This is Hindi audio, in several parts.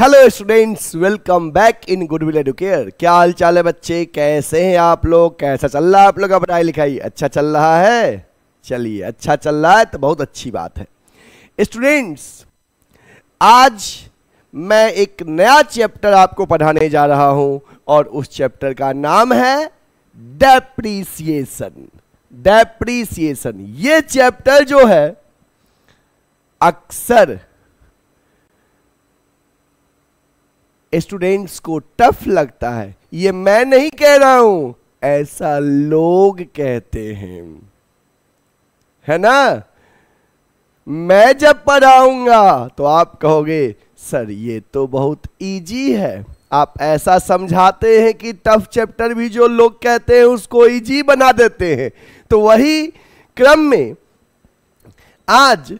hello students welcome back in Goodwill Educare क्या हाल चाल है बच्चे कैसे हैं आप लोग कैसा चल रहा है आप लोग का पढ़ाई लिखाई अच्छा चल रहा है चलिए अच्छा चल रहा है तो बहुत अच्छी बात है स्टूडेंट्स आज मैं एक नया चैप्टर आपको पढ़ाने जा रहा हूं और उस चैप्टर का नाम है डेप्रीसिएशन डेप्रीसिएशन ये चैप्टर जो है अक्सर स्टूडेंट्स को टफ लगता है ये मैं नहीं कह रहा हूं ऐसा लोग कहते हैं है ना मैं जब पढ़ाऊंगा तो आप कहोगे सर ये तो बहुत इजी है आप ऐसा समझाते हैं कि टफ चैप्टर भी जो लोग कहते हैं उसको इजी बना देते हैं तो वही क्रम में आज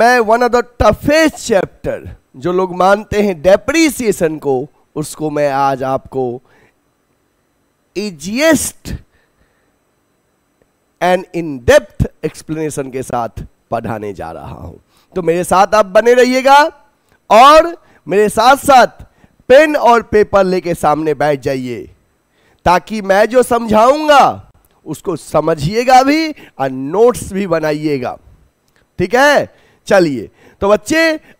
मैं one of the toughest chapter जो लोग मानते हैं डेप्रीसिएशन को उसको मैं आज आपको easiest and in depth explanation के साथ पढ़ाने जा रहा हूं तो मेरे साथ आप बने रहिएगा और मेरे साथ साथ पेन और पेपर लेके सामने बैठ जाइए ताकि मैं जो समझाऊंगा उसको समझिएगा भी और नोट्स भी बनाइएगा ठीक है चलिए तो बच्चे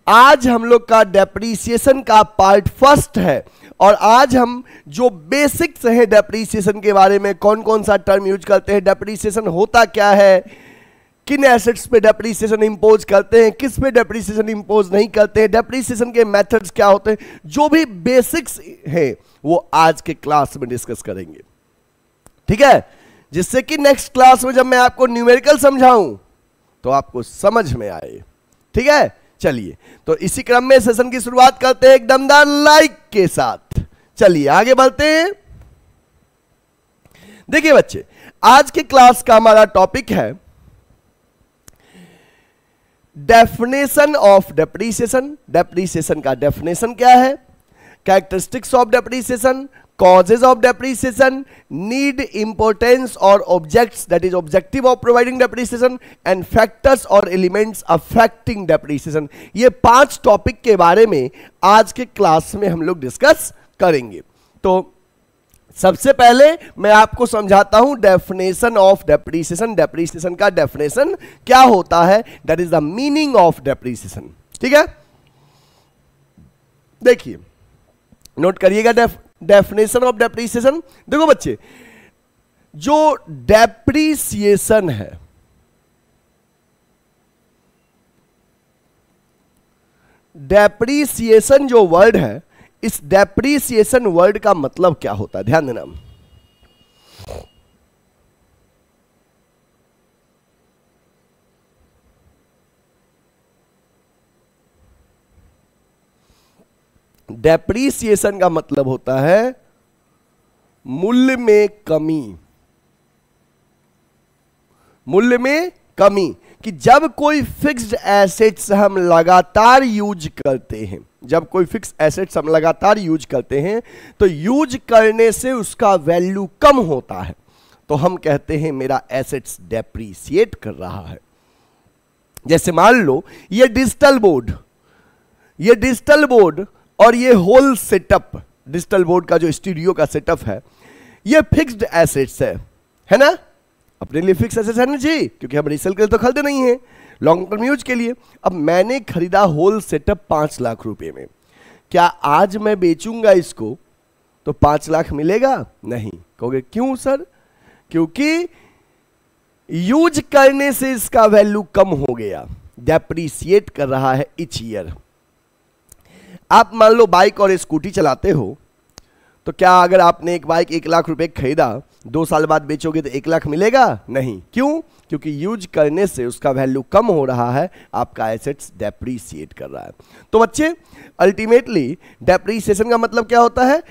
आज हम लोग का डेप्रीसिएशन का पार्ट फर्स्ट है और आज हम जो बेसिक्स हैं डेप्रीसिएशन के बारे में कौन कौन सा टर्म यूज करते हैं डेप्रीसिएशन होता क्या है किन एसेट्स पे डेप्रीसिएशन इंपोज करते हैं किस पे डेप्रीसिएशन इंपोज नहीं करते हैं डेप्रीसिएशन के मेथड्स क्या होते हैं जो भी बेसिक्स हैं वो आज के क्लास में डिस्कस करेंगे ठीक है जिससे कि नेक्स्ट क्लास में जब मैं आपको न्यूमेरिकल समझाऊं तो आपको समझ में आए ठीक है चलिए तो इसी क्रम में सेशन की शुरुआत करते हैं एक दमदार लाइक के साथ चलिए आगे बढ़ते हैं देखिए बच्चे आज के क्लास का हमारा टॉपिक है डेफिनेशन ऑफ डेप्रीसिएशन डेप्रीसिएशन का डेफिनेशन क्या है characteristics of depreciation causes of depreciation need importance or objects that is objective of providing depreciation and factors or elements affecting depreciation ये पांच टॉपिक के बारे में आज के क्लास में हम लोग डिस्कस करेंगे तो सबसे पहले मैं आपको समझाता हूं डेफिनेशन ऑफ डेप्रीसिएशन डेप्रीसिएशन का डेफिनेशन क्या होता है that is the meaning of depreciation ठीक है देखिए नोट करिएगा डेफिनेशन ऑफ डेप्रीसिएशन देखो बच्चे जो डेप्रीसिएशन है डेप्रीसिएशन जो वर्ड है इस डेप्रीसिएशन वर्ड का मतलब क्या होता है ध्यान देना डेप्रीसिएशन का मतलब होता है मूल्य में कमी मूल्य में कमी कि जब कोई फिक्स्ड एसेट्स हम लगातार यूज करते हैं जब कोई फिक्स एसेट्स हम लगातार यूज करते हैं तो यूज करने से उसका वैल्यू कम होता है तो हम कहते हैं मेरा एसेट्स डेप्रीसिएट कर रहा है जैसे मान लो ये डिजिटल बोर्ड ये डिजिटल बोर्ड और ये होल सेटअप डिजिटल बोर्ड का जो स्टूडियो का सेटअप है ये फिक्स्ड एसेट्स है है ना अपने लिए फिक्स एसेट्स ना जी क्योंकि हम रीसेल के लिए तो खरीदे नहीं है लॉन्ग टर्म यूज के लिए अब मैंने खरीदा होल सेटअप पांच लाख रुपए में क्या आज मैं बेचूंगा इसको तो पांच लाख मिलेगा नहीं कहोगे क्यों सर क्योंकि यूज करने से इसका वैल्यू कम हो गया डेप्रीसिएट कर रहा है इच ईयर आप मान लो बाइक और स्कूटी चलाते हो तो क्या अगर आपने एक बाइक एक लाख रुपए खरीदा दो साल बाद बेचोगे तो एक लाख मिलेगा नहीं क्यों क्योंकि यूज करने से उसका वैल्यू कम हो रहा है आपका एसेट्स डेप्रीसिएट कर रहा है तो बच्चे अल्टीमेटली डेप्रीसिएशन का मतलब क्या होता है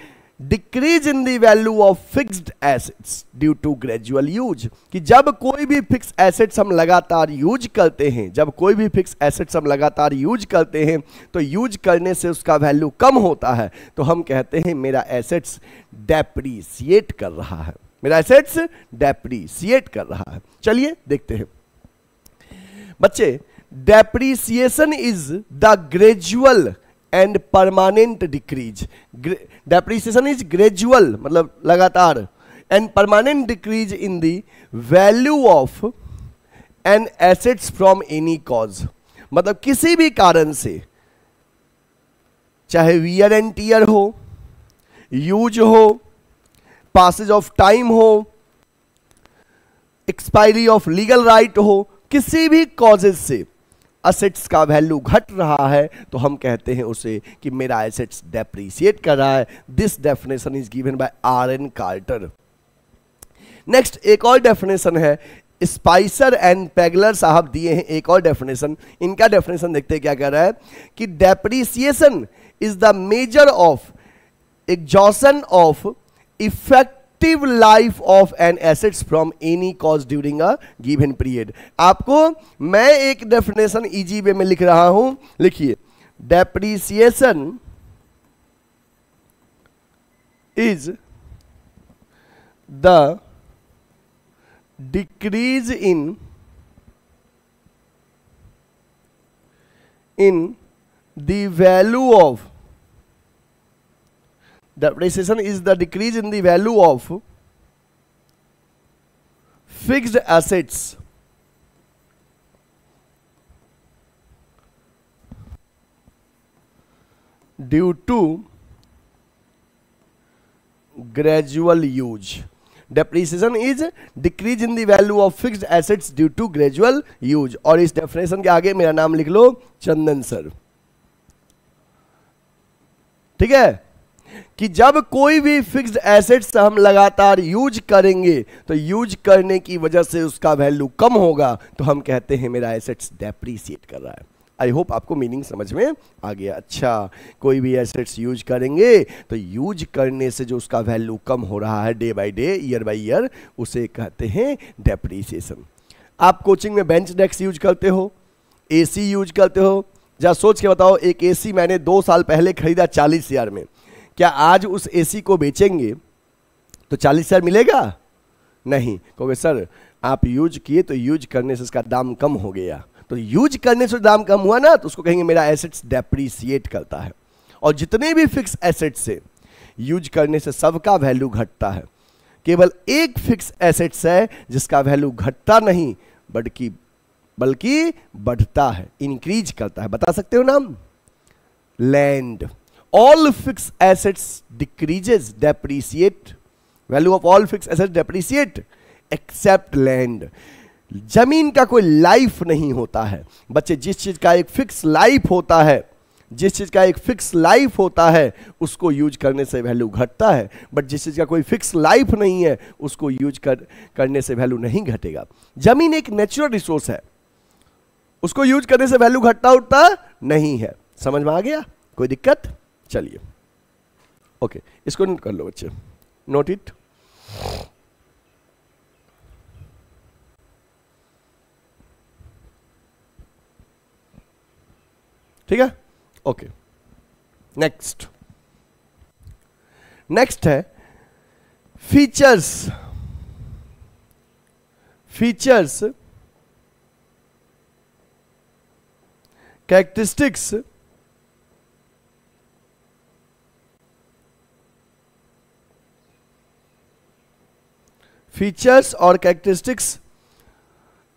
decrease in the value of fixed assets due to gradual use कि जब कोई भी फिक्स एसेट्स हम लगातार यूज करते हैं जब कोई भी फिक्स एसेट्स हम लगातार यूज करते हैं तो यूज करने से उसका वैल्यू कम होता है तो हम कहते हैं मेरा एसेट्स डेप्रीसिएट कर रहा है मेरा एसेट्स डेप्रीसिएट कर रहा है चलिए देखते हैं बच्चे depreciation is the gradual and permanent decrease depreciation is gradual मतलब लगातार and permanent decrease in the value of an assets from any cause मतलब किसी भी कारण से चाहे वीयर एंड टीयर हो यूज हो पासेज ऑफ टाइम हो एक्सपायरी ऑफ लीगल राइट हो किसी भी कॉजेज से असेट्स का वैल्यू घट रहा है तो हम कहते हैं उसे कि मेरा एसेट्स डेप्रीसिएट कर रहा है this definition is given by R N Carter next एक और डेफिनेशन है स्पाइसर एंड पेगलर साहब दिए हैं एक और डेफिनेशन इनका डेफिनेशन देखते हैं क्या कह रहा है कि depreciation is the measure of exhaustion of effect active life of an assets from any cause during a given period आपको मैं एक डेफिनेशन इजी वे में लिख रहा हूं लिखिए depreciation is the decrease in in value of depreciation is the decrease in the value of fixed assets due to gradual use depreciation is decrease in the value of fixed assets due to gradual use और इस definition के आगे मेरा नाम लिख लो चंदन सर ठीक है कि जब कोई भी फिक्स्ड एसेट्स हम लगातार यूज करेंगे तो यूज करने की वजह से उसका वैल्यू कम होगा तो हम कहते हैं मेरा एसेट्स डेप्रीसिएट कर रहा है आई होप आपको मीनिंग समझ में आ गया अच्छा कोई भी एसेट्स यूज करेंगे तो यूज करने से जो उसका वैल्यू कम हो रहा है day by day year by year उसे कहते हैं डेप्रीसिएशन आप कोचिंग में बेंच डेस्क यूज करते हो ए यूज करते हो जहाँ सोच के बताओ एक ए मैंने दो साल पहले खरीदा चालीस में क्या आज उस एसी को बेचेंगे तो चालीस हज़ार मिलेगा नहीं कहोगे सर आप यूज किए तो यूज करने से इसका दाम कम हो गया तो यूज करने से दाम कम हुआ ना तो उसको कहेंगे मेरा एसेट्स डेप्रीसिएट करता है और जितने भी फिक्स एसेट्स है यूज करने से सबका वैल्यू घटता है केवल एक फिक्स एसेट्स है जिसका वैल्यू घटता नहीं बल्कि बल्कि बढ़ता है इंक्रीज करता है बता सकते हो नाम land all fix assets decreases depreciate value of all fix asset depreciate except land जमीन का कोई लाइफ नहीं होता है बच्चे जिस चीज का एक फिक्स लाइफ होता है जिस चीज़ का एक फिक्स लाइफ होता है उसको यूज करने से वैल्यू घटता है बट जिस चीज़ का कोई फिक्स लाइफ नहीं है उसको यूज कर करने से वैल्यू नहीं घटेगा जमीन एक नेचुरल रिसोर्स है उसको यूज करने से वैल्यू घटता उठता नहीं है समझ में आ गया कोई दिक्कत चलिए ओके इसको नोट कर लो बच्चे नोट इट ठीक है ओके नेक्स्ट नेक्स्ट है फीचर्स फीचर्स कैरेक्टरिस्टिक्स फीचर्स और कैरेक्टरिस्टिक्स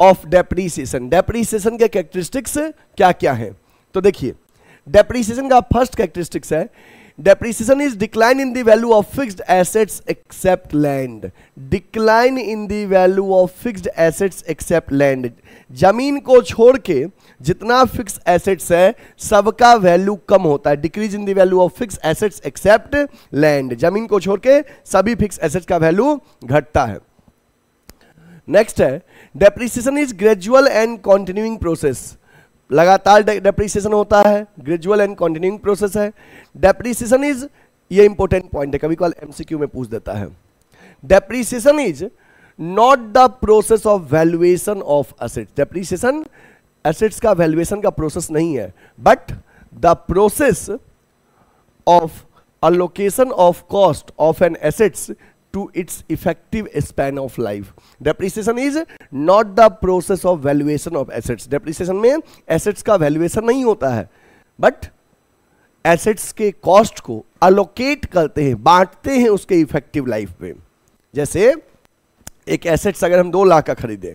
ऑफ डेप्रीसिएशन डेप्रीसिएशन के कैरेक्टरिस्टिक्स क्या क्या हैं तो देखिए डेप्रीसिएशन का फर्स्ट कैरेक्टरिस्टिक्स है depreciation is decline in the value of fixed assets except land decline in the value of fixed assets जमीन को छोड़ के जितना फिक्स एसेट्स है सबका वैल्यू कम होता है decrease in the value of fix assets except land जमीन को छोड़ के सभी फिक्स एसेट्स का वैल्यू घटता है नेक्स्ट है depreciation is gradual and continuing process लगातार डेप्रिसिएशन होता है ग्रेजुअल एंड कंटिन्यूइंग प्रोसेस है डेप्रिसिएशन इज ये इंपॉर्टेंट पॉइंट है कभी कल एमसीक्यू में पूछ देता है depreciation is not the process of valuation of assets depreciation assets का वैल्यूएशन का प्रोसेस नहीं है but the process of allocation of cost of an assets to its effective span of life depreciation is not the process of valuation of assets depreciation में assets का valuation नहीं होता है but assets के cost को allocate करते हैं बांटते हैं उसके effective life में जैसे एक assets अगर हम दो लाख का खरीदें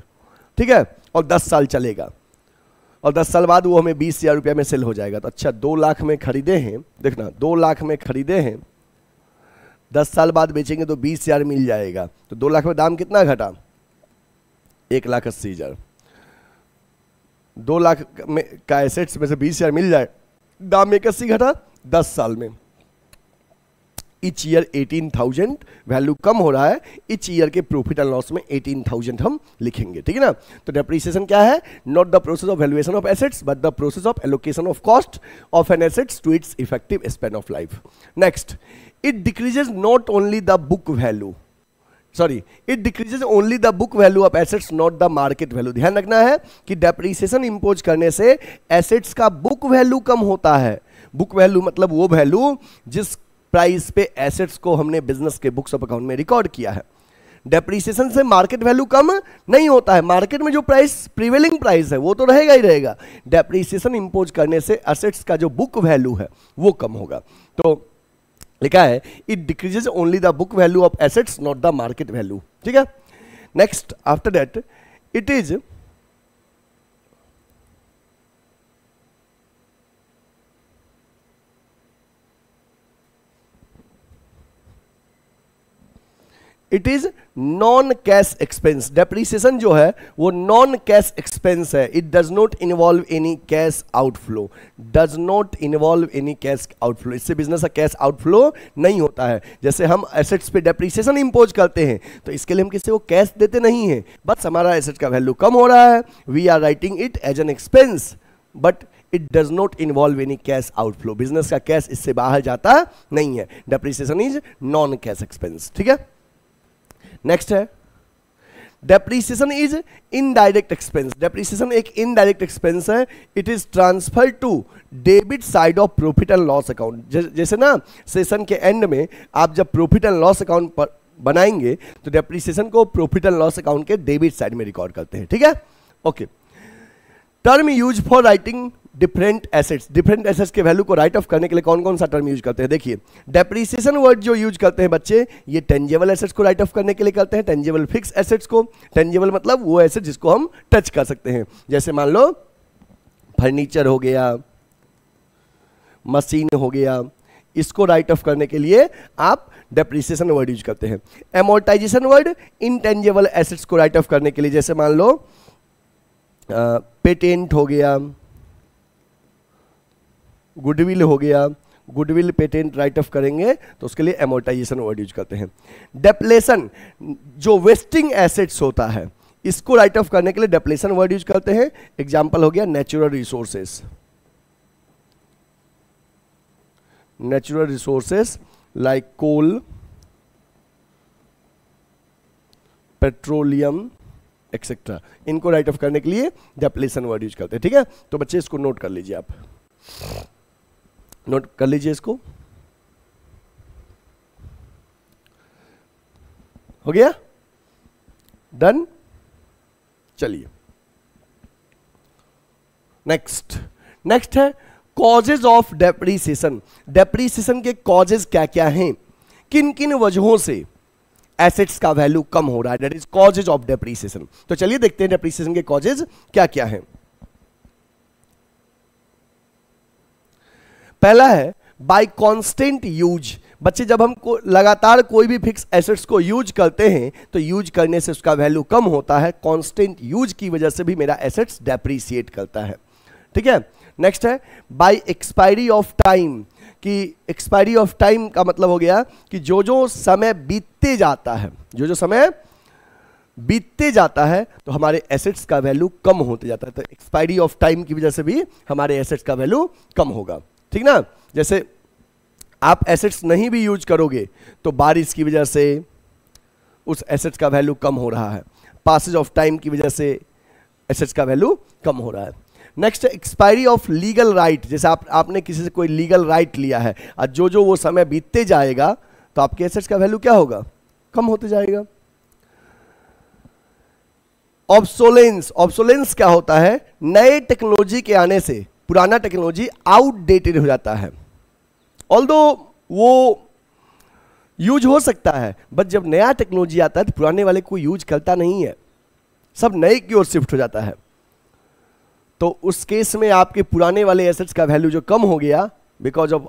ठीक है और दस साल चलेगा और दस साल बाद वो हमें बीस हजार रुपया में सेल हो जाएगा तो अच्छा दो लाख में खरीदे हैं देखना दो लाख में खरीदे हैं दस साल बाद बेचेंगे तो बीस हज़ार मिल जाएगा तो दो लाख में दाम कितना घटा एक लाख अस्सी हज़ार दो लाख में का एसेट्स में से बीस हज़ार मिल जाए दाम एक अस्सी घटा दस साल में each year eighteen thousand value कम हो रहा है इच ईयर के प्रॉफिट एंड लॉस में एटीन थाउजेंड हम लिखेंगे ठीक है ना तो डेप्रिसिएशन क्या है not the process of valuation of assets but the process of allocation of cost of an assets to its effective span of life next it decreases not only the book value sorry it decreases only the book value of assets not the market value ध्यान रखना है कि डेप्रीसिएशन इंपोज करने से एसेट्स का बुक वैल्यू कम होता है बुक वैल्यू मतलब वो वैल्यू जिस प्राइस पे एसेट्स को हमने बिजनेस के बुक्स ऑफ अकाउंट में रिकॉर्ड किया है डेप्रीसिएशन से मार्केट वैल्यू कम नहीं होता है मार्केट में जो प्राइस प्रीवेलिंग प्राइस है वो तो रहेगा ही रहेगा डेप्रीसिएशन इंपोज करने से एसेट्स का जो बुक वैल्यू है वो कम होगा तो लिखा है it decreases only the book value of assets not the market value ठीक है next after that it is it is non cash expense depreciation जो है वो नॉन कैश एक्सपेंस है it does not involve any cash outflow does not involve any cash outflow इससे बिजनेस का कैश आउटफ्लो नहीं होता है जैसे हम एसेट्स पे डेप्रीसिएशन इंपोज करते हैं तो इसके लिए हम किसी को कैश देते नहीं है बस हमारा एसेट का वैल्यू कम हो रहा है we are writing it as an expense but it does not involve any cash outflow business का कैश इससे बाहर जाता नहीं है depreciation is non cash expense ठीक है नेक्स्ट है depreciation is indirect expense depreciation एक इनडायरेक्ट एक्सपेंस है it is transfer to debit side of profit and loss account जैसे ना सेशन के एंड में आप जब प्रॉफिट एंड लॉस अकाउंट पर बनाएंगे तो डेप्रीसिएशन को प्रॉफिट एंड लॉस अकाउंट के डेबिट साइड में रिकॉर्ड करते हैं ठीक है okay term use for writing different assets different assets के वैल्यू को राइट ऑफ करने के लिए कौन कौन सा टर्म यूज करते हैं देखिए डेप्रिसिएशन वर्ड जो यूज करते हैं बच्चे ये टेंजेबल एसेट्स को राइट ऑफ करने के लिए करते हैं टेंजेबल फिक्स एसेट्स को टेंजेबल मतलब वो एसेट जिसको हम टच कर सकते हैं जैसे मान लो फर्नीचर हो गया मशीन हो गया इसको राइट ऑफ करने के लिए आप डेप्रिसिएशन वर्ड यूज करते हैं एमोटाइजेशन वर्ड टेंजेबल एसेट्स को राइट ऑफ करने के लिए जैसे मान लो पेटेंट हो गया गुडविल हो गया गुडविल पेटेंट राइट ऑफ करेंगे तो उसके लिए एमोटाइजेशन वर्ड यूज करते हैं डेप्लेसन जो वेस्टिंग एसेट्स होता है इसको राइट ऑफ करने के लिए डेप्लेसन वर्ड यूज करते हैं एग्जाम्पल हो गया natural resources natural resources like coal petroleum etcetera इनको राइट ऑफ करने के लिए डेप्लेसन वर्ड यूज करते हैं ठीक है तो बच्चे इसको नोट कर लीजिए आप नोट कर लीजिए इसको हो गया डन चलिए नेक्स्ट नेक्स्ट है कॉजेज ऑफ डेप्रीसिएशन डेप्रीसिएशन के कॉजेज क्या क्या हैं किन किन वजहों से एसेट्स का वैल्यू कम हो रहा है that is causes of depreciation तो चलिए देखते हैं डेप्रीसिएशन के कॉजेज क्या क्या हैं पहला है बाय कांस्टेंट यूज बच्चे जब हम को लगातार कोई भी फिक्स एसेट्स को यूज करते हैं तो यूज करने से उसका वैल्यू कम होता है कांस्टेंट यूज की वजह से भी मेरा एसेट्स डेप्रीसिएट करता है ठीक है नेक्स्ट है बाय एक्सपायरी ऑफ टाइम कि एक्सपायरी ऑफ टाइम का मतलब हो गया कि जो जो समय बीतते जाता है जो जो समय बीतते जाता है तो हमारे एसेट्स का वैल्यू कम होते जाता है तो एक्सपायरी ऑफ टाइम की वजह से भी हमारे एसेट्स का वैल्यू कम होगा ठीक ना जैसे आप एसेट्स नहीं भी यूज करोगे तो बारिश की वजह से उस एसेट्स का वैल्यू कम हो रहा है पासेज ऑफ टाइम की वजह से एसेट्स का वैल्यू कम हो रहा है next expiry of legal right जैसे आप आपने किसी से कोई लीगल राइट right लिया है और जो जो वो समय बीतते जाएगा तो आपके एसेट्स का वैल्यू क्या होगा कम होते जाएगा ऑब्सोलेंस ऑब्सोलेंस क्या होता है नए टेक्नोलॉजी के आने से पुराना टेक्नोलॉजी आउटडेटेड हो जाता है ऑल वो यूज हो सकता है बट जब नया टेक्नोलॉजी आता है तो पुराने वाले को यूज करता नहीं है सब नए की ओर शिफ्ट हो जाता है तो उस केस में आपके पुराने वाले एसेट्स का वैल्यू जो कम हो गया because of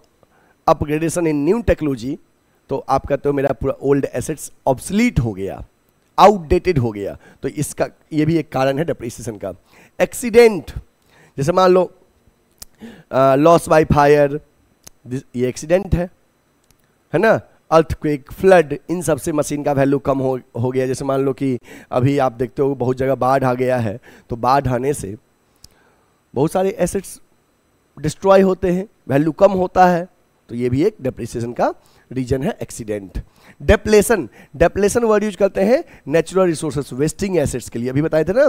upgradation in new technology तो आपका तो मेरा पूरा ओल्ड एसेट्स ऑब्सलीट हो गया आउटडेटेड हो गया तो इसका ये भी एक कारण है डिप्रिसिएशन का एक्सीडेंट जैसे मान लो लॉस बाय फायर ये एक्सीडेंट है है ना अर्थक्वेक फ्लड इन सब से मशीन का वैल्यू कम हो हो गया जैसे मान लो कि अभी आप देखते हो बहुत जगह बाढ़ आ गया है तो बाढ़ आने से बहुत सारे एसेट्स डिस्ट्रॉय होते हैं वैल्यू कम होता है तो ये भी एक डिप्रिसिएशन का रीजन है accident depletion depletion word use करते हैं नेचुरल रिसोर्सेस वेस्टिंग एसेट्स के लिए अभी बताए थे ना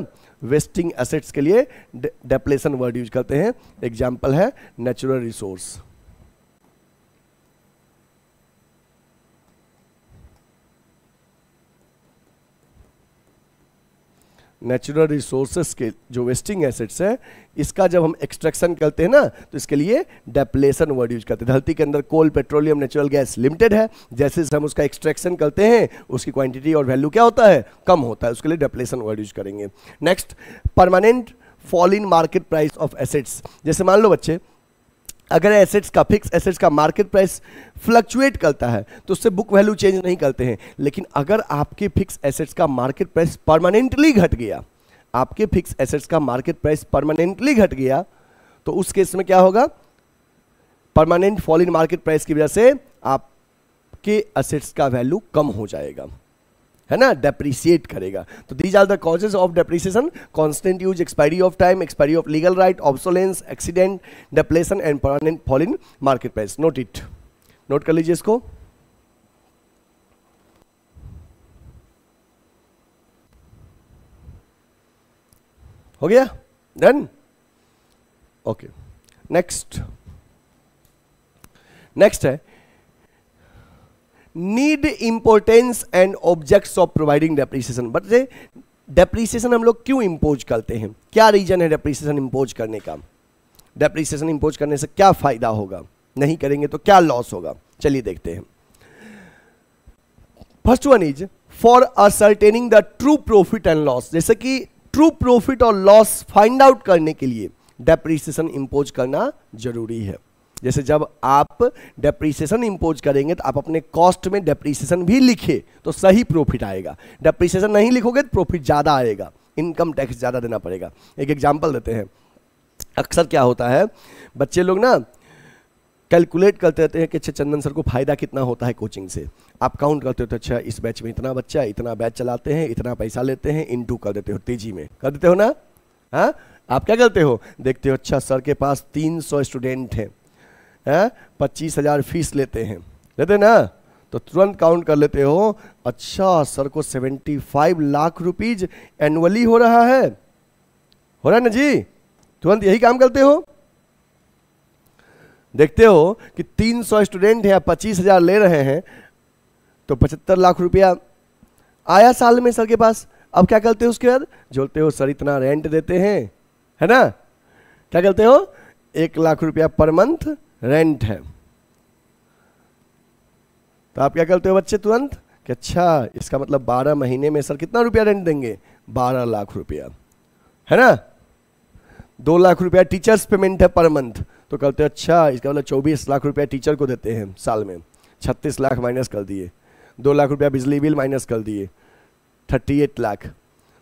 वेस्टिंग एसेट्स के लिए डेप्लेसन वर्ड यूज करते हैं एग्जाम्पल है नेचुरल रिसोर्स नेचुरल रिसोर्सेस के जो वेस्टिंग एसेट्स हैं इसका जब हम एक्सट्रैक्शन करते हैं ना तो इसके लिए डेपलेसन वर्ड यूज करते हैं धरती के अंदर coal petroleum natural gas limited है जैसे हम उसका एक्सट्रैक्शन करते हैं उसकी क्वांटिटी और वैल्यू क्या होता है कम होता है उसके लिए डेपलेसन वर्ड यूज करेंगे next permanent fall in market price of assets जैसे मान लो बच्चे अगर एसेट्स का फिक्स एसेट्स का मार्केट प्राइस फ्लक्चुएट करता है तो उससे बुक वैल्यू चेंज नहीं करते हैं लेकिन अगर आपके फिक्स एसेट्स का मार्केट प्राइस परमानेंटली घट गया आपके फिक्स एसेट्स का मार्केट प्राइस परमानेंटली घट गया तो उस केस में क्या होगा permanent fall in market price की वजह से आपके असेट्स का वैल्यू कम हो जाएगा है ना डेप्रिसिएट करेगा तो these are the causes of depreciation constant use expiry of time expiry of legal right obsolescence accident depletion and permanent fall in market price note it note कर लीजिए इसको हो गया डन ओके नेक्स्ट नेक्स्ट है need importance and objects of providing depreciation but depreciation हम लोग क्यों इम्पोज करते हैं क्या रीजन है डेप्रीसिएशन इम्पोज करने का डेप्रीसिएशन इम्पोज करने से क्या फायदा होगा नहीं करेंगे तो क्या लॉस होगा चलिए देखते हैं first one is for ascertaining the true profit and loss जैसे कि ट्रू प्रॉफिट और लॉस फाइंड आउट करने के लिए डेप्रीसिएशन इम्पोज करना जरूरी है जैसे जब आप डेप्रीसिएशन इम्पोज करेंगे तो आप अपने कॉस्ट में डेप्रीसिएशन भी लिखे तो सही प्रॉफिट आएगा डेप्रीसिएशन नहीं लिखोगे तो प्रॉफिट ज़्यादा आएगा इनकम टैक्स ज़्यादा देना पड़ेगा एक एग्जाम्पल देते हैं अक्सर क्या होता है बच्चे लोग ना कैलकुलेट करते रहते हैं कि अच्छा चंदन सर को फ़ायदा कितना होता है कोचिंग से आप काउंट करते होते तो अच्छा इस बैच में इतना बच्चा इतना बैच चलाते हैं इतना पैसा लेते हैं टू कर देते हो तेजी में कर देते हो ना हाँ आप क्या करते हो देखते हो अच्छा सर के पास 300 स्टूडेंट हैं है पच्चीस हजार फीस लेते हैं लेते ना तो तुरंत काउंट कर लेते हो अच्छा सर को seventy five lakh rupees annually हो रहा है हो रहा है ना जी तुरंत यही काम करते हो देखते हो कि सौ स्टूडेंट हैं पच्चीस हजार ले रहे हैं तो पचहत्तर लाख रुपया आया साल में सर के पास अब क्या करते हो उसके बाद जोड़ते हो सर इतना रेंट देते हैं है ना क्या करते हो एक लाख रुपया पर मंथ रेंट है तो आप क्या करते हो बच्चे तुरंत कि अच्छा इसका मतलब बारह महीने में सर कितना रुपया रेंट देंगे बारह लाख रुपया है ना दो लाख रुपया टीचर्स पेमेंट है पर मंथ तो करते अच्छा इसका मतलब चौबीस लाख रुपया टीचर को देते हैं साल में छत्तीस लाख माइनस कर दिए दो लाख रुपया बिजली बिल माइनस कर दिए थर्टी एट लाख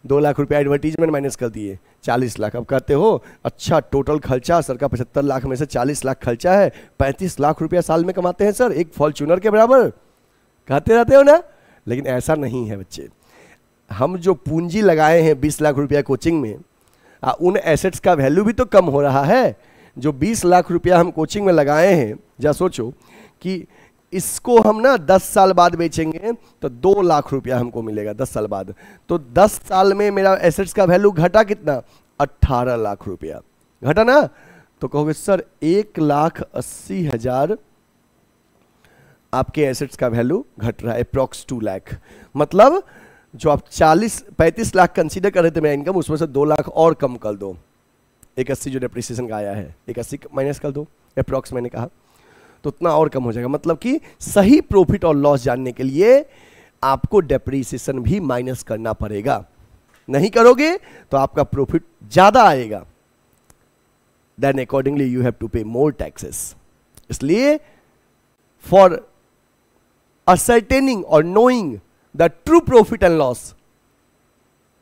दो लाख रुपया एडवर्टीजमेंट माइनस कर दिए चालीस लाख अब कहते हो अच्छा टोटल खर्चा सर का पचहत्तर लाख में से चालीस लाख खर्चा है पैंतीस लाख रुपया साल में कमाते हैं सर एक फॉर्चूनर के बराबर कहते रहते हो ना लेकिन ऐसा नहीं है बच्चे हम जो पूंजी लगाए हैं बीस लाख रुपया कोचिंग में आ, उन एसेट्स का वैल्यू भी तो कम हो रहा है जो बीस लाख रुपया हम कोचिंग में लगाए हैं जरा सोचो कि इसको हम ना दस साल बाद बेचेंगे तो दो लाख रुपया हमको मिलेगा दस साल बाद तो दस साल में मेरा एसेट्स का वैल्यू घटा कितना अट्ठारह लाख रुपया घटा ना तो कहोगे सर एक लाख अस्सी हजार आपके एसेट्स का वैल्यू घट रहा है अप्रोक्स टू लाख मतलब जो आप चालीस पैंतीस लाख कंसीडर कर रहे थे मेरा इनकम उसमें से दो लाख और कम कर दो एक अस्सी जो डिप्रिसिएशन का आया है एक अस्सी माइनस कर दो अप्रोक्स मैंने कहा तो उतना और कम हो जाएगा मतलब कि सही प्रॉफिट और लॉस जानने के लिए आपको डेप्रीसिएशन भी माइनस करना पड़ेगा नहीं करोगे तो आपका प्रॉफिट ज़्यादा आएगा then accordingly you have to pay more taxes इसलिए फॉर असर्टेनिंग और knowing the true profit and loss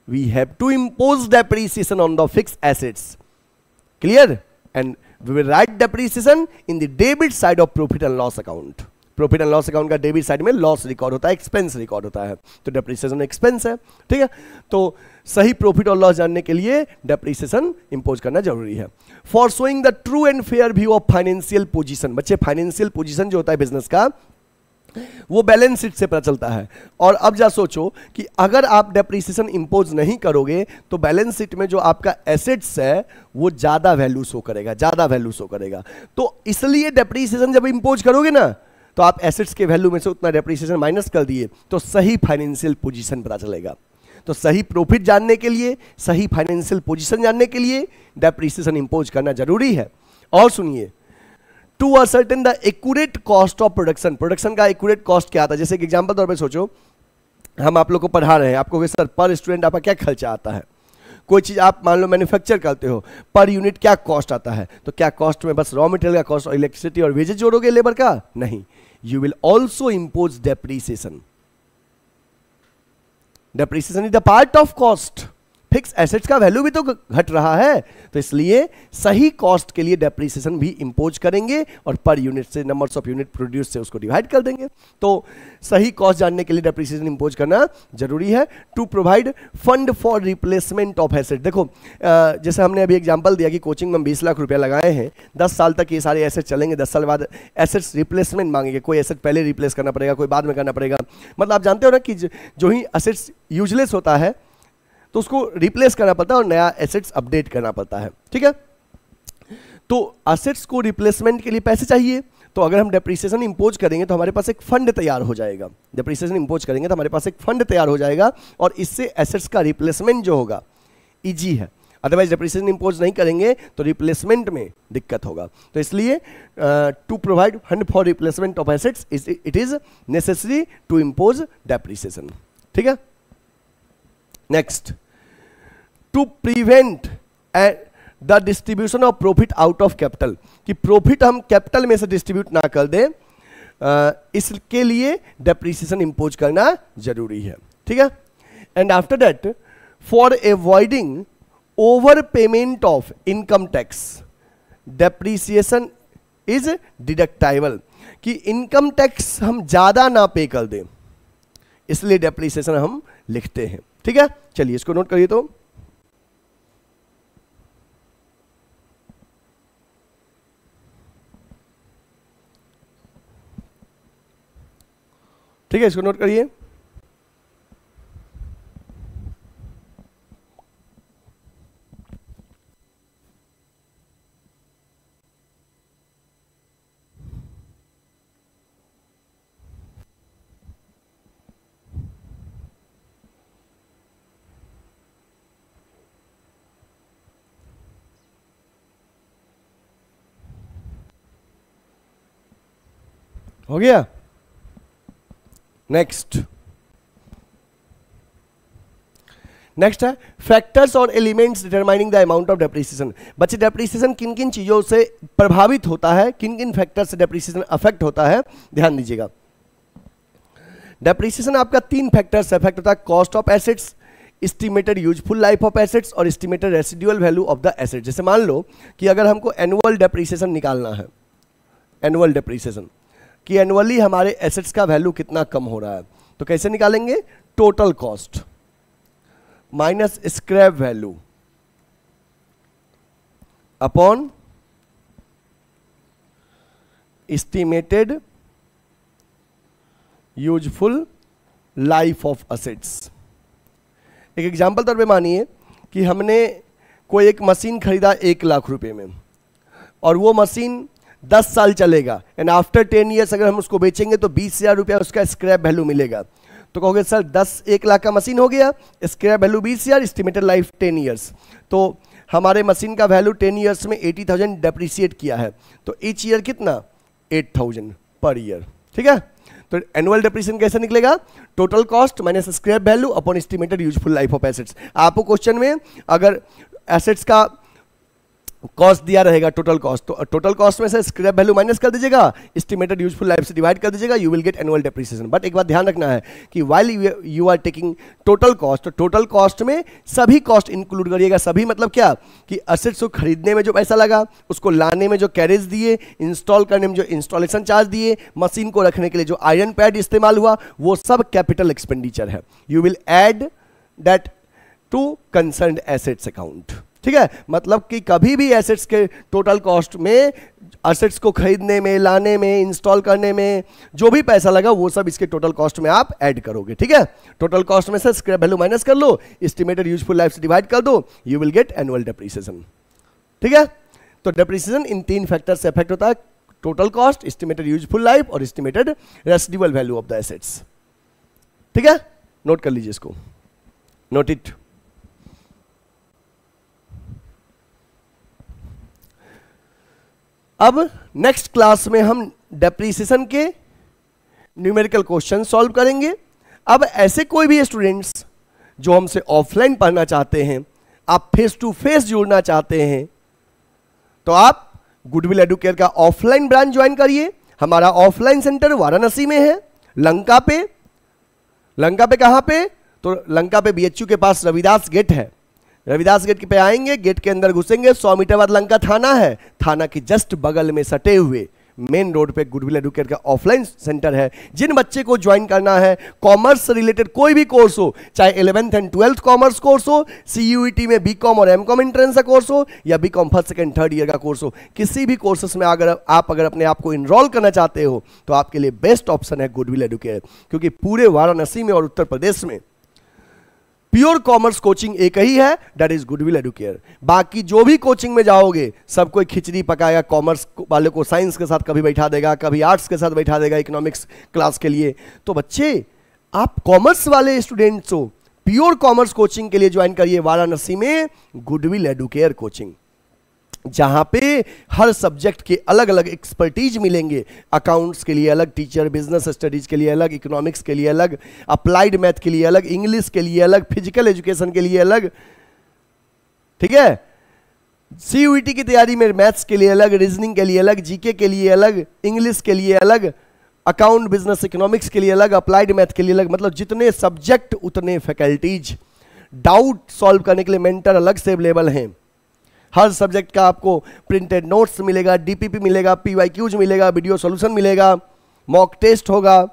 we have to impose depreciation on the fix assets clear and we will write depreciation in the debit side of profit and loss account profit and loss account का डेबिट साइड में लॉस रिकॉर्ड होता है एक्सपेंस रिकॉर्ड होता है तो डेप्रिसिएशन एक्सपेंस है ठीक है तो सही प्रॉफिट और लॉस जानने के लिए डेप्रिसिएशन इंपोज करना जरूरी है for showing the true and fair view of financial position बच्चे फाइनेंशियल पोजीशन जो होता है बिजनेस का वो बैलेंस शीट से पता चलता है और अब जा सोचो कि अगर आप डेप्रिसिएशन इंपोज नहीं करोगे तो बैलेंस शीट में जो आपका एसेट्स है वो ज़्यादा वैल्यू शो करेगा ज़्यादा वैल्यू शो करेगा तो इसलिए डेप्रिसिएशन जब इंपोज करोगे ना तो आप एसेट्स के वैल्यू में से उतना डेप्रिसिएशन माइनस कर दिए तो सही फाइनेंशियल पोजिशन पता चलेगा तो सही प्रॉफिट जानने के लिए सही फाइनेंशियल पोजिशन जानने के लिए डेप्रिसिएशन इंपोज करना जरूरी है और सुनिए to ascertain the accurate cost of production production का एक्यूरेट कॉस्ट क्या था जैसे कि एग्जाम्पल तौर पर सोचो हम आप लोग को पढ़ा रहे हैं आपको सर पर स्टूडेंट आपका क्या खर्चा आता है कोई चीज़ आप मान लो मैन्युफैक्चर करते हो पर यूनिट क्या कॉस्ट आता है तो क्या कॉस्ट में बस रॉ मटेरियल का कॉस्ट और इलेक्ट्रिसिटी और वेजेज जोड़ोगे लेबर का नहीं you will also impose depreciation depreciation is the part of cost fix assets का वैल्यू भी तो घट रहा है तो इसलिए सही कॉस्ट के लिए डेप्रीसिएशन भी इंपोज करेंगे और पर यूनिट से नंबर ऑफ यूनिट प्रोड्यूस से उसको डिवाइड कर देंगे तो सही कॉस्ट जानने के लिए डेप्रीसिएशन इंपोज करना जरूरी है to provide fund for replacement of asset देखो जैसे हमने अभी एग्जाम्पल दिया कि कोचिंग में बीस लाख रुपया लगाए हैं दस साल तक ये सारे एसेट चलेंगे दस साल बाद एसेट्स रिप्लेसमेंट मांगेंगे कोई एसेट पहले रिप्लेस करना पड़ेगा कोई बाद में करना पड़ेगा मतलब आप जानते हो ना कि जो ही एसेट्स यूजलेस होता है तो उसको रिप्लेस करना पड़ता है और नया एसेट्स अपडेट करना पड़ता है ठीक है तो असेट्स को रिप्लेसमेंट के लिए पैसे चाहिए तो अगर हम डेप्रिसिएशन इंपोज करेंगे तो हमारे पास एक फंड तैयार हो जाएगा डेप्रिसिएशन इंपोज करेंगे तो हमारे पास एक फंड तैयार हो जाएगा और इससे एसेट्स का रिप्लेसमेंट जो होगा इजी e है अदरवाइज डेप्रिसिएशन इंपोज नहीं करेंगे तो रिप्लेसमेंट में दिक्कत होगा तो इसलिए to provide fund for replacement of assets it is necessary to impose depreciation ठीक है next to prevent the distribution of profit out of capital कि प्रॉफिट हम कैपिटल में से डिस्ट्रीब्यूट ना कर दें इसके लिए डेप्रिसिएशन इंपोज करना जरूरी है ठीक है and after that for avoiding over payment of income tax depreciation is deductible कि इनकम टैक्स हम ज़्यादा ना पे कर दें इसलिए डेप्रिसिएशन हम लिखते हैं ठीक है चलिए इसको नोट करिए तो ठीक है इसको नोट करिए हो गया नेक्स्ट नेक्स्ट है फैक्टर्स और elements determining the amount of depreciation बच्चे डेप्रिसिएशन किन किन चीज़ों से प्रभावित होता है किन किन फैक्टर्स से डेप्रिसिएशन अफेक्ट होता है ध्यान दीजिएगा डेप्रिसिएशन आपका तीन फैक्टर्स अफेक्ट होता है cost of assets estimated useful life of assets और estimated residual value of the asset जैसे मान लो कि अगर हमको एनुअल डेप्रिसिएशन निकालना है एनुअल डेप्रिसिएशन कि एनुअली हमारे एसेट्स का वैल्यू कितना कम हो रहा है तो कैसे निकालेंगे total cost minus scrap value upon estimated useful life of assets एक एग्जाम्पल तौर पर मानिए कि हमने कोई एक मशीन खरीदा एक लाख रुपए में और वो मशीन दस साल चलेगा एंड आफ्टर टेन ईयर्स अगर हम उसको बेचेंगे तो बीस हज़ार रुपया उसका स्क्रैप वैल्यू मिलेगा तो कहोगे सर दस एक लाख का मशीन हो गया स्क्रैप वैल्यू बीस हज़ार एस्टिमेटेड लाइफ टेन ईयर्स तो हमारे मशीन का वैल्यू टेन ईयर्स में एटी थाउजेंड डेप्रिसिएट किया है तो ईच ईयर कितना एट थाउजेंड पर ईयर ठीक है तो एनुअल डेप्रिसिएशन कैसे निकलेगा total cost minus scrap value upon estimated useful life of assets आपको क्वेश्चन में अगर एसेट्स का कॉस्ट दिया रहेगा टोटल कॉस्ट तो टोटल uh, कॉस्ट में से स्क्रैप वैल्यू माइनस कर दीजिएगा एस्टिमेटेड यूजफुल लाइफ से डिवाइड कर दीजिएगा you will get annual depreciation but एक बात ध्यान रखना है कि while you are taking total cost total cost में सभी कॉस्ट इंक्लूड करिएगा सभी मतलब क्या कि असेट्स को खरीदने में जो पैसा लगा उसको लाने में जो कैरेज दिए इंस्टॉल करने में जो इंस्टॉलेशन चार्ज दिए मशीन को रखने के लिए जो आयरन पैड इस्तेमाल हुआ वो सब कैपिटल एक्सपेंडिचर है you will add that to concern assets account ठीक है मतलब कि कभी भी एसेट्स के टोटल कॉस्ट में एसेट्स को खरीदने में लाने में इंस्टॉल करने में जो भी पैसा लगा वो सब इसके टोटल कॉस्ट में आप ऐड करोगे ठीक है टोटल कॉस्ट में से स्क्रैप वैल्यू माइनस कर लो एस्टिमेटेड यूजफुल लाइफ से डिवाइड कर दो you will get annual depreciation ठीक है तो डेप्रिसिएशन इन तीन फैक्टर से अफेक्ट होता है total cost estimated useful life और estimated residual value of the assets ठीक है नोट कर लीजिए इसको नोट इट अब नेक्स्ट क्लास में हम डेप्रीसिएशन के न्यूमेरिकल क्वेश्चन सॉल्व करेंगे अब ऐसे कोई भी स्टूडेंट्स जो हमसे ऑफलाइन पढ़ना चाहते हैं आप फेस टू फेस जुड़ना चाहते हैं तो आप गुडविल एडुकेयर का ऑफलाइन ब्रांच ज्वाइन करिए हमारा ऑफलाइन सेंटर वाराणसी में है लंका पे लंका पे कहाँ पे तो लंका पे बीएचयू के पास रविदास गेट है रविदास गेट पे आएंगे गेट के अंदर घुसेंगे सौ मीटर बाद लंका थाना है थाना के जस्ट बगल में सटे हुए मेन रोड पे गुडविल एडुकेट का ऑफलाइन सेंटर है जिन बच्चे को ज्वाइन करना है कॉमर्स से रिलेटेड कोई भी कोर्स हो चाहे eleventh and twelfth commerce course हो सी e में बी कॉम और एम कॉम इंट्रेंस का कोर्स हो या B com first second third year का कोर्स हो किसी भी कोर्सेस में अगर आप अगर अपने आप को इनरोल करना चाहते हो तो आपके लिए बेस्ट ऑप्शन है गुडविल एडुकेट क्योंकि पूरे वाराणसी में और उत्तर प्रदेश में प्योर कॉमर्स कोचिंग एक ही है डेट इज गुडविल एडुकेयर बाकी जो भी कोचिंग में जाओगे सब कोई खिचड़ी पकाएगा कॉमर्स वाले को साइंस के साथ कभी बैठा देगा कभी आर्ट्स के साथ बैठा देगा इकोनॉमिक्स क्लास के लिए तो बच्चे आप कॉमर्स वाले स्टूडेंट्स हो प्योर कॉमर्स कोचिंग के लिए ज्वाइन करिए वाराणसी में गुडविल एडुकेयर कोचिंग जहाँ पे हर सब्जेक्ट के अलग अलग एक्सपर्टीज मिलेंगे अकाउंट्स के लिए अलग टीचर बिजनेस स्टडीज़ के लिए अलग इकोनॉमिक्स के लिए अलग अप्लाइड मैथ के लिए अलग इंग्लिश के लिए अलग फिजिकल एजुकेशन के लिए अलग ठीक है सी की तैयारी में मैथ्स के लिए अलग रीजनिंग के लिए अलग जीके के लिए अलग इंग्लिश के लिए अलग अकाउंट बिजनेस इकोनॉमिक्स के लिए अलग अप्लाइड मैथ के लिए अलग मतलब जितने सब्जेक्ट उतने फैकल्टीज डाउट सॉल्व करने के लिए मेंटर अलग से अवेलेबल हैं हर सब्जेक्ट का आपको प्रिंटेड नोट्स मिलेगा डीपीपी मिलेगा पीवाईक्यूज मिलेगा वीडियो सॉल्यूशन मिलेगा मॉक टेस्ट होगा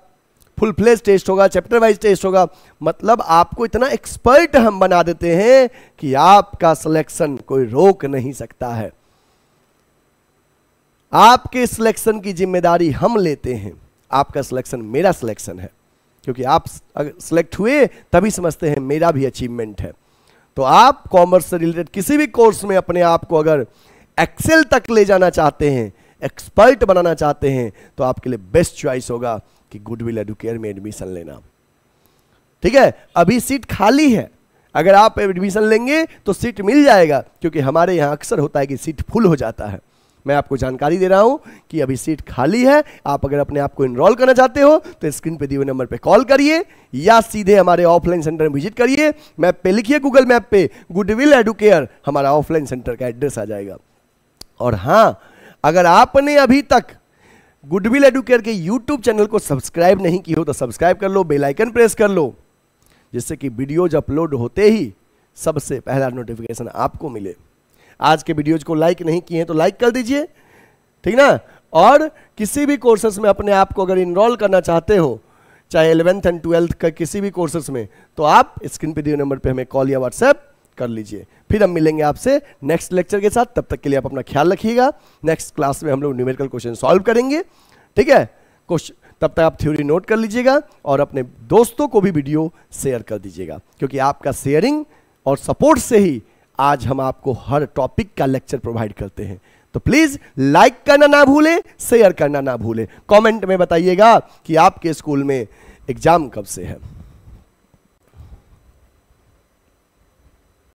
फुल फ्लेज टेस्ट होगा चैप्टर वाइज टेस्ट होगा मतलब आपको इतना एक्सपर्ट हम बना देते हैं कि आपका सिलेक्शन कोई रोक नहीं सकता है आपके सिलेक्शन की जिम्मेदारी हम लेते हैं आपका सिलेक्शन मेरा सिलेक्शन है क्योंकि आप अगर सिलेक्ट हुए तभी समझते हैं मेरा भी अचीवमेंट है तो आप कॉमर्स से रिलेटेड किसी भी कोर्स में अपने आप को अगर एक्सेल तक ले जाना चाहते हैं एक्सपर्ट बनाना चाहते हैं तो आपके लिए बेस्ट चॉइस होगा कि गुडविल एडुकेयर में एडमिशन लेना ठीक है अभी सीट खाली है अगर आप एडमिशन लेंगे तो सीट मिल जाएगा क्योंकि हमारे यहां अक्सर होता है कि सीट फुल हो जाता है मैं आपको जानकारी दे रहा हूं कि अभी सीट खाली है आप अगर अपने आप को इनरोल करना चाहते हो तो स्क्रीन पे दिए हुए नंबर पे कॉल करिए या सीधे हमारे ऑफलाइन सेंटर में विजिट करिए मैप पे लिखिए गूगल मैप पे गुडविल एडुकेयर हमारा ऑफलाइन सेंटर का एड्रेस आ जाएगा और हाँ अगर आपने अभी तक गुडविल एडुकेयर के यूट्यूब चैनल को सब्सक्राइब नहीं की हो तो सब्सक्राइब कर लो बेलाइकन प्रेस कर लो जिससे कि वीडियोज अपलोड होते ही सबसे पहला नोटिफिकेशन आपको मिले आज के वीडियोज को लाइक नहीं किए हैं तो लाइक कर दीजिए ठीक ना और किसी भी कोर्सेस में अपने आप को अगर इनरोल करना चाहते हो चाहे एलेवेंथ एंड ट्वेल्थ का किसी भी कोर्सेस में तो आप स्क्रीन पे दिए नंबर पे हमें कॉल या व्हाट्सएप कर लीजिए फिर हम मिलेंगे आपसे नेक्स्ट लेक्चर के साथ तब तक के लिए आप अपना ख्याल रखिएगा नेक्स्ट क्लास में हम लोग न्यूमेरिकल क्वेश्चन सॉल्व करेंगे ठीक है क्वेश्चन तब तक आप थ्योरी नोट कर लीजिएगा और अपने दोस्तों को भी वीडियो शेयर कर दीजिएगा क्योंकि आपका शेयरिंग और सपोर्ट से ही आज हम आपको हर टॉपिक का लेक्चर प्रोवाइड करते हैं तो प्लीज लाइक करना ना भूले शेयर करना ना भूले कमेंट में बताइएगा कि आपके स्कूल में एग्जाम कब से है